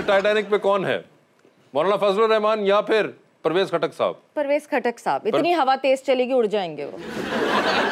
Titanic पे कौन है मौलाना फजल रहमान या फिर परवेज खटक साहब परवेज खटक साहब इतनी पर... हवा तेज चलेगी उड़ जाएंगे वो